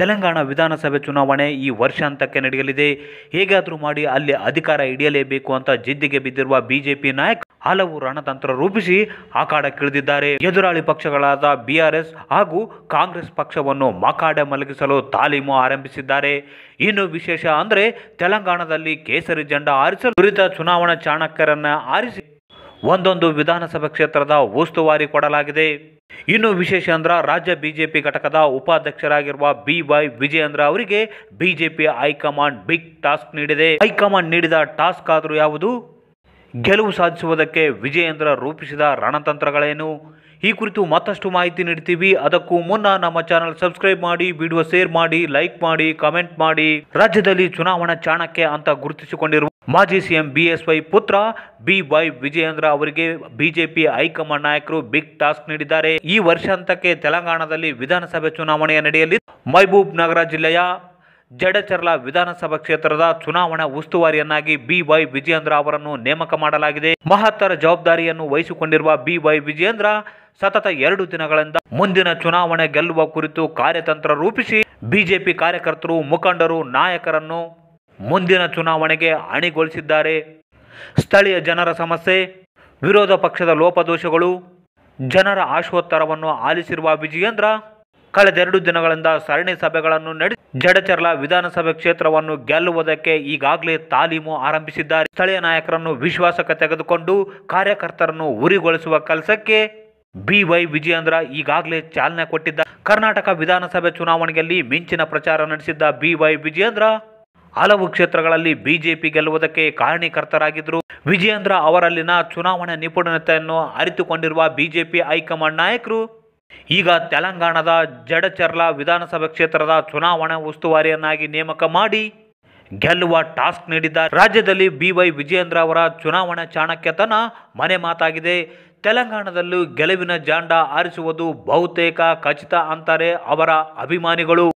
ತೆಲಂಗಾಣ ವಿಧಾನಸಭೆ ಚುನಾವಣೆ ಈ ವರ್ಷಾಂತಕ್ಕೆ ನಡೆಯಲಿದೆ ಹೇಗಾದರೂ ಮಾಡಿ ಅಲ್ಲಿ ಅಧಿಕಾರ ಹಿಡಿಯಲೇಬೇಕು ಅಂತ ಜಿದ್ದಿಗೆ ಬಿದ್ದಿರುವ ಬಿಜೆಪಿ ನಾಯಕ ಹಲವು ರಣತಂತ್ರ ರೂಪಿಸಿ ಆಕಾಡಕ್ಕಿಳಿದಿದ್ದಾರೆ ಎದುರಾಳಿ ಪಕ್ಷಗಳಾದ ಬಿಆರ್ಎಸ್ ಹಾಗೂ ಕಾಂಗ್ರೆಸ್ ಪಕ್ಷವನ್ನು ಮಕಾಡೆ ಮಲಗಿಸಲು ತಾಲೀಮು ಆರಂಭಿಸಿದ್ದಾರೆ ಇನ್ನು ವಿಶೇಷ ಅಂದರೆ ತೆಲಂಗಾಣದಲ್ಲಿ ಕೇಸರಿ ಜಂಡ ಆರಿಸಲು ನುರಿತ ಚುನಾವಣಾ ಚಾಣಕ್ಯರನ್ನು ಆರಿಸಿ ಒಂದೊಂದು ವಿಧಾನಸಭಾ ಕ್ಷೇತ್ರದ ಉಸ್ತುವಾರಿ ಕೊಡಲಾಗಿದೆ ಇನ್ನು ವಿಶೇಷ ಅಂದ್ರ ರಾಜ್ಯ ಬಿಜೆಪಿ ಘಟಕದ ಉಪಾಧ್ಯಕ್ಷರಾಗಿರುವ ಬಿ ವೈ ವಿಜಯೇಂದ್ರ ಅವರಿಗೆ ಬಿಜೆಪಿ ಹೈಕಮಾಂಡ್ ಬಿಗ್ ಟಾಸ್ಕ್ ನೀಡಿದೆ ಹೈಕಮಾಂಡ್ ನೀಡಿದ ಟಾಸ್ಕ್ ಆದರೂ ಯಾವುದು ಗೆಲುವು ಸಾಧಿಸುವುದಕ್ಕೆ ವಿಜಯೇಂದ್ರ ರೂಪಿಸಿದ ರಣತಂತ್ರಗಳೇನು ಈ ಕುರಿತು ಮತ್ತಷ್ಟು ಮಾಹಿತಿ ನೀಡ್ತೀವಿ ಅದಕ್ಕೂ ಮುನ್ನ ನಮ್ಮ ಚಾನಲ್ ಸಬ್ಸ್ಕ್ರೈಬ್ ಮಾಡಿ ವಿಡಿಯೋ ಶೇರ್ ಮಾಡಿ ಲೈಕ್ ಮಾಡಿ ಕಮೆಂಟ್ ಮಾಡಿ ರಾಜ್ಯದಲ್ಲಿ ಚುನಾವಣಾ ಚಾಣಕ್ಯ ಅಂತ ಗುರುತಿಸಿಕೊಂಡಿರುವ ಮಾಜಿ ಸಿಎಂ ಬಿಎಸ್ವೈ ಪುತ್ರ ಬಿ ವೈ ವಿಜಯೇಂದ್ರ ಅವರಿಗೆ ಬಿಜೆಪಿ ಹೈಕಮಾಂಡ್ ನಾಯಕರು ಬಿಗ್ ಟಾಸ್ಕ್ ನೀಡಿದ್ದಾರೆ ಈ ವರ್ಷಾಂತಕ್ಕೆ ತೆಲಂಗಾಣದಲ್ಲಿ ವಿಧಾನಸಭೆ ಚುನಾವಣೆಯ ನಡೆಯಲಿ ಮಹಬೂಬ್ ನಗರ ಜಿಲ್ಲೆಯ ಜಡಚರ್ಲ ವಿಧಾನಸಭಾ ಕ್ಷೇತ್ರದ ಚುನಾವಣಾ ಉಸ್ತುವಾರಿಯನ್ನಾಗಿ ಬಿ ವೈ ವಿಜಯೇಂದ್ರ ಅವರನ್ನು ನೇಮಕ ಮಾಡಲಾಗಿದೆ ಮಹತ್ತರ ಜವಾಬ್ದಾರಿಯನ್ನು ವಹಿಸಿಕೊಂಡಿರುವ ಬಿ ವೈ ವಿಜಯೇಂದ್ರ ಸತತ ಎರಡು ದಿನಗಳಿಂದ ಮುಂದಿನ ಚುನಾವಣೆ ಗೆಲ್ಲುವ ಕುರಿತು ಕಾರ್ಯತಂತ್ರ ರೂಪಿಸಿ ಬಿಜೆಪಿ ಕಾರ್ಯಕರ್ತರು ಮುಖಂಡರು ನಾಯಕರನ್ನು ಮುಂದಿನ ಚುನಾವಣೆಗೆ ಅಣಿಗೊಳಿಸಿದ್ದಾರೆ ಸ್ಥಳೀಯ ಜನರ ಸಮಸ್ಯೆ ವಿರೋಧ ಪಕ್ಷದ ಲೋಪದೋಷಗಳು ಜನರ ಆಶೋತ್ತರವನ್ನು ಆಲಿಸಿರುವ ವಿಜಯೇಂದ್ರ ಕಳೆದೆರಡು ದಿನಗಳಿಂದ ಸರಣಿ ಸಭೆಗಳನ್ನು ನಡೆಸಿ ಜಡಚರ್ಲ ವಿಧಾನಸಭೆ ಕ್ಷೇತ್ರವನ್ನು ಗೆಲ್ಲುವುದಕ್ಕೆ ಈಗಾಗಲೇ ತಾಲೀಮು ಆರಂಭಿಸಿದ್ದಾರೆ ಸ್ಥಳೀಯ ನಾಯಕರನ್ನು ವಿಶ್ವಾಸಕ್ಕೆ ತೆಗೆದುಕೊಂಡು ಕಾರ್ಯಕರ್ತರನ್ನು ಉರಿಗೊಳಿಸುವ ಕೆಲಸಕ್ಕೆ ಬಿವೈ ವಿಜಯೇಂದ್ರ ಈಗಾಗಲೇ ಚಾಲನೆ ಕೊಟ್ಟಿದ್ದ ಕರ್ನಾಟಕ ವಿಧಾನಸಭೆ ಚುನಾವಣೆಯಲ್ಲಿ ಮಿಂಚಿನ ಪ್ರಚಾರ ನಡೆಸಿದ್ದ ಬಿವೈ ವಿಜಯೇಂದ್ರ ಹಲವು ಕ್ಷೇತ್ರಗಳಲ್ಲಿ ಬಿಜೆಪಿ ಗೆಲ್ಲುವುದಕ್ಕೆ ಕಾರಣೀಕರ್ತರಾಗಿದ್ದರು ವಿಜಯೇಂದ್ರ ಅವರಲ್ಲಿನ ಚುನಾವಣೆ ನಿಪುಣತೆಯನ್ನು ಅರಿತುಕೊಂಡಿರುವ ಬಿಜೆಪಿ ಹೈಕಮಾಂಡ್ ನಾಯಕರು ಈಗ ತೆಲಂಗಾಣದ ಜಡಚರ್ಲ ವಿಧಾನಸಭಾ ಕ್ಷೇತ್ರದ ಚುನಾವಣಾ ಉಸ್ತುವಾರಿಯನ್ನಾಗಿ ನೇಮಕ ಮಾಡಿ ಗೆಲ್ಲುವ ಟಾಸ್ಕ್ ನೀಡಿದ್ದಾರೆ ರಾಜ್ಯದಲ್ಲಿ ಬಿವೈ ವೈ ವಿಜಯೇಂದ್ರ ಅವರ ಚುನಾವಣಾ ಚಾಣಕ್ಯತನ ಮನೆ ಮಾತಾಗಿದೆ ತೆಲಂಗಾಣದಲ್ಲೂ ಗೆಲುವಿನ ಜಾಂಡ ಆರಿಸುವುದು ಬಹುತೇಕ ಖಚಿತ ಅಂತಾರೆ ಅವರ ಅಭಿಮಾನಿಗಳು